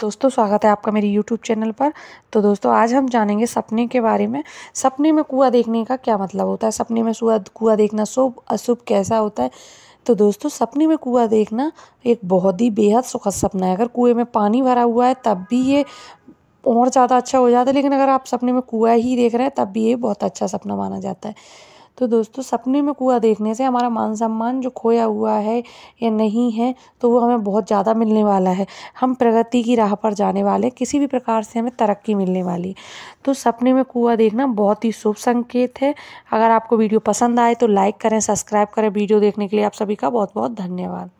दोस्तों स्वागत है आपका मेरे YouTube चैनल पर तो दोस्तों आज हम जानेंगे सपने के बारे में सपने में कुआ देखने का क्या मतलब होता है सपने में सुआ कुआ देखना शुभ अशुभ कैसा होता है तो दोस्तों सपने में कुआ देखना एक बहुत ही बेहद सुखद सपना है अगर कुएं में पानी भरा हुआ है तब भी ये और ज़्यादा अच्छा हो जाता है लेकिन अगर आप सपने में कुआ ही देख रहे हैं तब भी ये बहुत अच्छा सपना माना जाता है तो दोस्तों सपने में कुआ देखने से हमारा मान सम्मान जो खोया हुआ है या नहीं है तो वो हमें बहुत ज़्यादा मिलने वाला है हम प्रगति की राह पर जाने वाले किसी भी प्रकार से हमें तरक्की मिलने वाली तो सपने में कुआ देखना बहुत ही शुभ संकेत है अगर आपको वीडियो पसंद आए तो लाइक करें सब्सक्राइब करें वीडियो देखने के लिए आप सभी का बहुत बहुत धन्यवाद